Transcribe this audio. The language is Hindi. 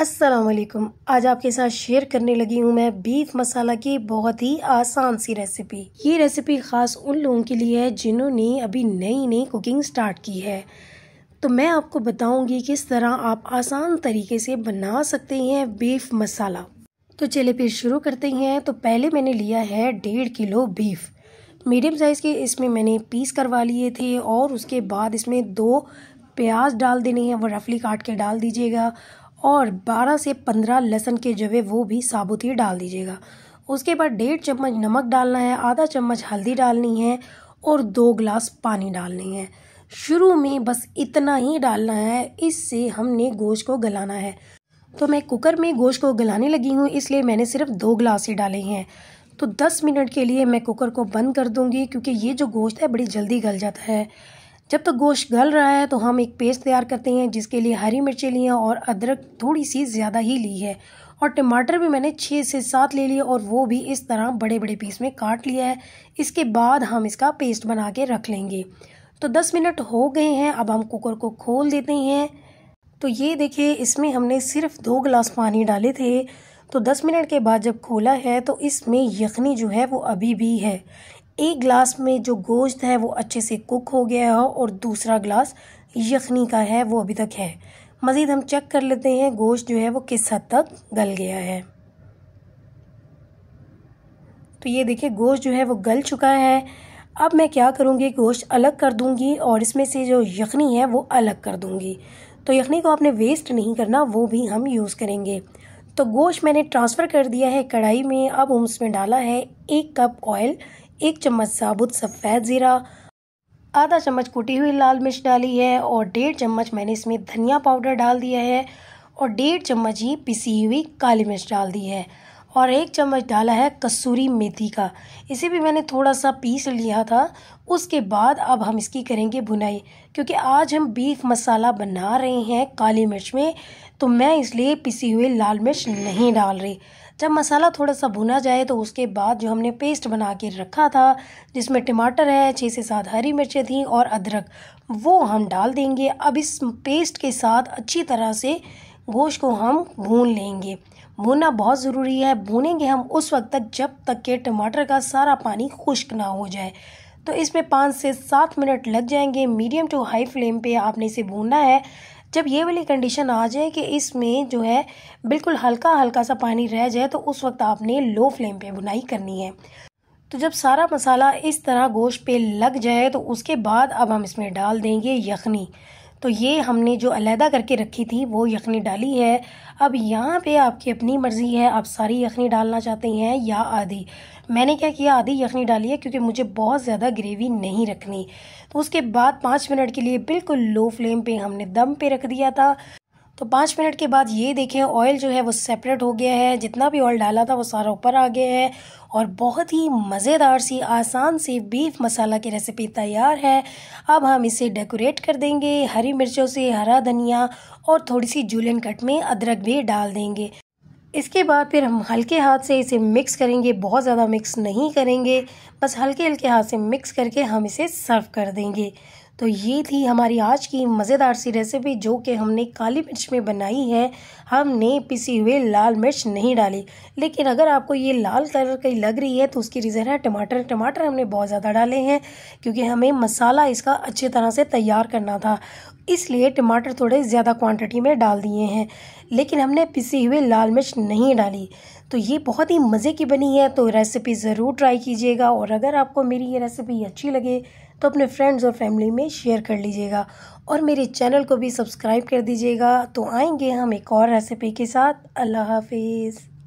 असलकुम आज आपके साथ शेयर करने लगी हूँ मैं बीफ मसाला की बहुत ही आसान सी रेसिपी ये रेसिपी ख़ास उन लोगों के लिए है जिन्होंने अभी नई नई कुकिंग स्टार्ट की है तो मैं आपको बताऊंगी किस तरह आप आसान तरीके से बना सकते हैं बीफ मसाला तो चले फिर शुरू करते हैं तो पहले मैंने लिया है डेढ़ किलो बीफ मीडियम साइज़ के इसमें मैंने पीस करवा लिए थे और उसके बाद इसमें दो प्याज डाल देने हैं वो रफली काट के डाल दीजिएगा और 12 से 15 लहसुन के जवे वो भी साबुत ही डाल दीजिएगा उसके बाद डेढ़ चम्मच नमक डालना है आधा चम्मच हल्दी डालनी है और दो ग्लास पानी डालनी है शुरू में बस इतना ही डालना है इससे हमने गोश्त को गलाना है तो मैं कुकर में गोश्त को गलाने लगी हूँ इसलिए मैंने सिर्फ दो ग्लास ही डाले हैं तो 10 मिनट के लिए मैं कुकर को बंद कर दूँगी क्योंकि ये जो गोश्त है बड़ी जल्दी गल जाता है जब तक तो गोश्त गल रहा है तो हम एक पेस्ट तैयार करते हैं जिसके लिए हरी मिर्चें ली हैं और अदरक थोड़ी सी ज़्यादा ही ली है और टमाटर भी मैंने छः से सात ले लिए और वो भी इस तरह बड़े बड़े पीस में काट लिया है इसके बाद हम इसका पेस्ट बना के रख लेंगे तो दस मिनट हो गए हैं अब हम कुकर को खोल देते हैं तो ये देखिए इसमें हमने सिर्फ दो गिलास पानी डाले थे तो 10 मिनट के बाद जब खोला है तो इसमें यखनी जो है वो अभी भी है एक ग्लास में जो गोश्त है वो अच्छे से कुक हो गया है और दूसरा ग्लास यखनी का है वो अभी तक है मज़ीद हम चेक कर लेते हैं गोश्त जो है वो किस हद तक गल गया है तो ये देखिए गोश्त जो है वो गल चुका है अब मैं क्या करूँगी गोश्त अलग कर दूँगी और इसमें से जो यखनी है वो अलग कर दूँगी तो यखनी को आपने वेस्ट नहीं करना वो भी हम यूज़ करेंगे तो गोश्त मैंने ट्रांसफ़र कर दिया है कढ़ाई में अब उसमें डाला है एक कप ऑयल एक चम्मच साबुत सफ़ेद ज़ीरा आधा चम्मच कुटी हुई लाल मिर्च डाली है और डेढ़ चम्मच मैंने इसमें धनिया पाउडर डाल दिया है और डेढ़ चम्मच ही पिसी हुई काली मिर्च डाल दी है और एक चम्मच डाला है कसूरी मेथी का इसे भी मैंने थोड़ा सा पीस लिया था उसके बाद अब हम इसकी करेंगे बुनाई क्योंकि आज हम बीफ मसाला बना रहे हैं काली मिर्च में तो मैं इसलिए पिसी हुई लाल मिर्च नहीं डाल रही जब मसाला थोड़ा सा भुना जाए तो उसके बाद जो हमने पेस्ट बना के रखा था जिसमें टमाटर है छः से सात हरी मिर्चें थी और अदरक वो हम डाल देंगे अब इस पेस्ट के साथ अच्छी तरह से गोश्त को हम भून लेंगे भूनना बहुत ज़रूरी है भूनेंगे हम उस वक्त तक जब तक के टमाटर का सारा पानी खुश्क ना हो जाए तो इसमें पाँच से सात मिनट लग जाएंगे मीडियम टू हाई फ्लेम पे आपने इसे भूनना है जब ये वाली कंडीशन आ जाए कि इसमें जो है बिल्कुल हल्का हल्का सा पानी रह जाए तो उस वक्त आपने लो फ्लेम पे बुनाई करनी है तो जब सारा मसाला इस तरह गोश्त पे लग जाए तो उसके बाद अब हम इसमें डाल देंगे यखनी तो ये हमने जो अलहदा करके रखी थी वो यखनी डाली है अब यहाँ पे आपकी अपनी मर्ज़ी है आप सारी यखनी डालना चाहते हैं या आधी मैंने क्या किया आधी यखनी डाली है क्योंकि मुझे बहुत ज़्यादा ग्रेवी नहीं रखनी तो उसके बाद पाँच मिनट के लिए बिल्कुल लो फ्लेम पे हमने दम पे रख दिया था तो पाँच मिनट के बाद ये देखें ऑयल जो है वो सेपरेट हो गया है जितना भी ऑयल डाला था वो सारा ऊपर आ गया है और बहुत ही मज़ेदार सी आसान सी बीफ मसाला की रेसिपी तैयार है अब हम इसे डेकोरेट कर देंगे हरी मिर्चों से हरा धनिया और थोड़ी सी जूलन कट में अदरक भी डाल देंगे इसके बाद फिर हम हल्के हाथ से इसे मिक्स करेंगे बहुत ज़्यादा मिक्स नहीं करेंगे बस हल्के हल्के हाथ से मिक्स करके हम इसे सर्व कर देंगे तो ये थी हमारी आज की मज़ेदार सी रेसिपी जो कि हमने काली मिर्च में बनाई है हमने पिसी हुए लाल मिर्च नहीं डाली लेकिन अगर आपको ये लाल कलर की लग रही है तो उसकी रीज़न है टमाटर टमाटर हमने बहुत ज़्यादा डाले हैं क्योंकि हमें मसाला इसका अच्छी तरह से तैयार करना था इसलिए टमाटर थोड़े ज़्यादा क्वांटिटी में डाल दिए हैं लेकिन हमने पिसी हुई लाल मिर्च नहीं डाली तो ये बहुत ही मज़े की बनी है तो रेसिपी ज़रूर ट्राई कीजिएगा और अगर आपको मेरी ये रेसिपी अच्छी लगे तो अपने फ्रेंड्स और फैमिली में शेयर कर लीजिएगा और मेरे चैनल को भी सब्सक्राइब कर दीजिएगा तो आएंगे हम एक और रेसिपी के साथ अल्लाह हाफिज़